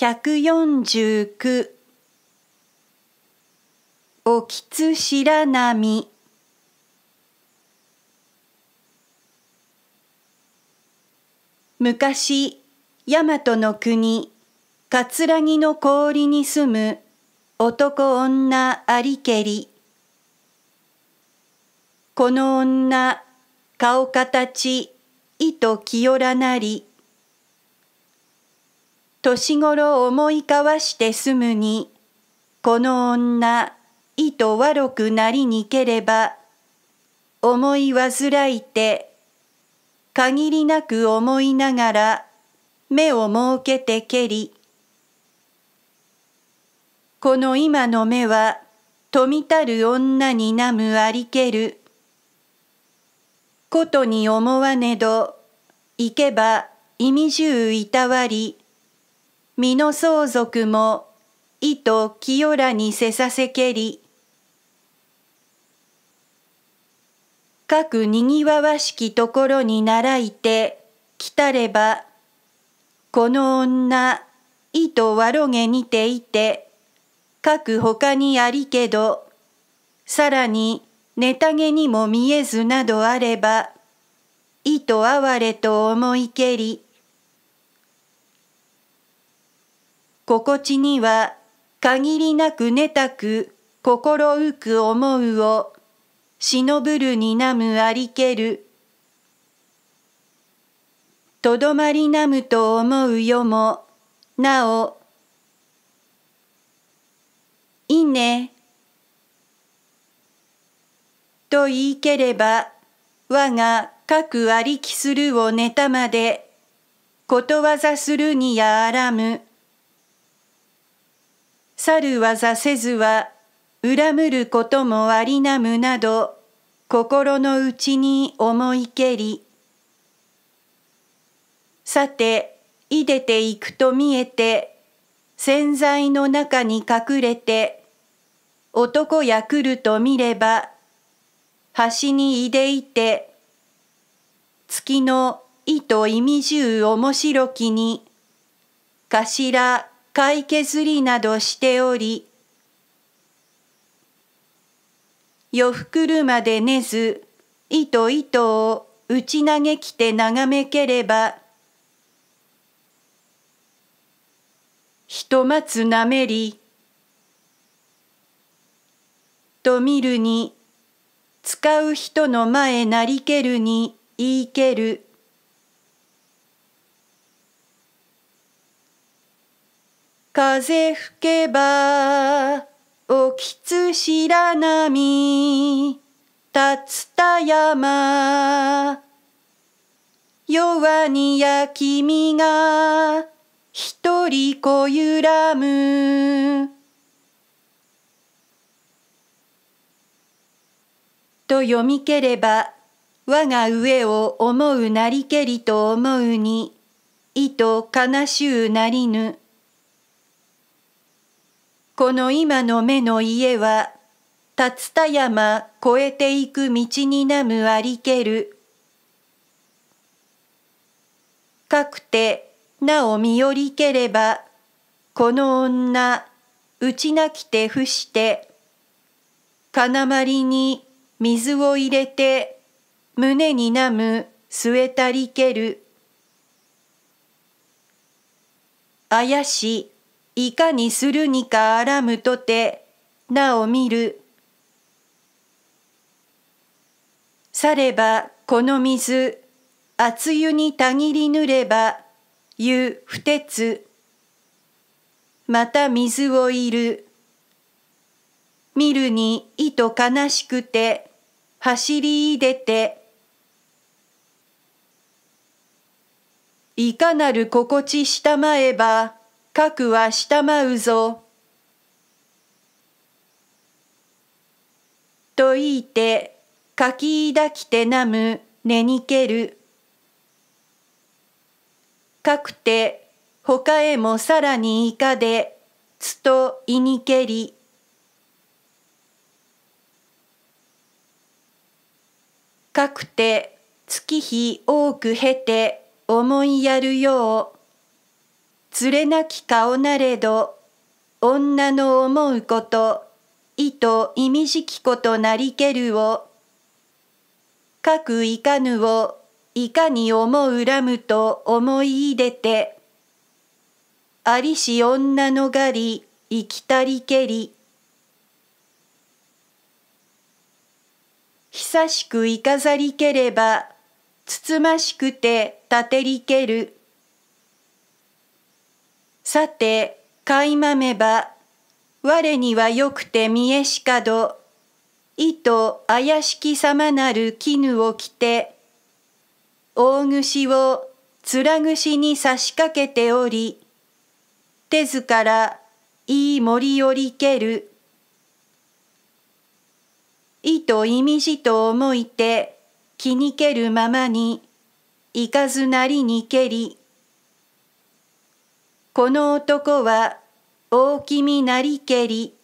149おきつ白波昔大和の国葛城の氷に住む男女ありけりこの女顔形糸と清らなり年頃思い交わしてすむに、この女、意図悪くなりにければ、思い煩いて、限りなく思いながら、目を設けてけり、この今の目は、富たる女になむありける。ことに思わねど、行けば意味じゅういたわり、身の相続も意と清らにせさせけり各にぎわわしきところに習いて来たればこの女意とわろげにていて各他にありけどさらに寝たげにも見えずなどあれば意と哀れと思いけり心地には限りなく寝たく心浮く思うを忍ぶるになむありけるとどまりなむと思うよもなおいねと言いければ我が各ありきするをたまでことわざするにやあらむ。去る技せずは恨むることもありなむなど心の内に思いけりさていでていくと見えて潜在の中に隠れて男や来ると見れば端にいでいて月の意と意味じゅう面白きに頭買い削りなどしており夜る車で寝ず糸糸を打ち投げきて眺めければひとまつなめりと見るに使う人の前なりけるに言いける風吹けば、おきつし白波、竜田山。弱にや君が、一人こゆらむ。と読みければ、我が上を思うなりけりと思うに、いと悲しゅうなりぬ。この今の目の家は、竜田山越えていく道になむありける。かくて、なお見よりければ、この女、打ちなきて伏して、金まりに水を入れて、胸になむ据えたりける。あやし、いかにするにかあらむとてなお見るさればこの水熱湯にたぎりぬれば湯不鉄また水をいる見るにいと悲しくて走りいでていかなる心地したまえば核は舞うぞ。と言いて、かき抱きてなむ、寝にける。かくて、ほかへもさらにいかで、つといにけり。かくて、月日多く経て、思いやるよう。連れなき顔なれど女の思うこと意と意味じきことなりけるをかくいかぬをいかに思うらむと思い出てありし女のがりいきたりけり久しくいかざりければつつましくてたてりけるさて、かいまめば、我にはよくて見えしかど、意と怪しきさまなる絹を着て、大串を貫串に差し掛けており、手ずからいい森よりける。意と意味じと思いて、気にけるままに、いかずなりにけり、この男は大きみなりけり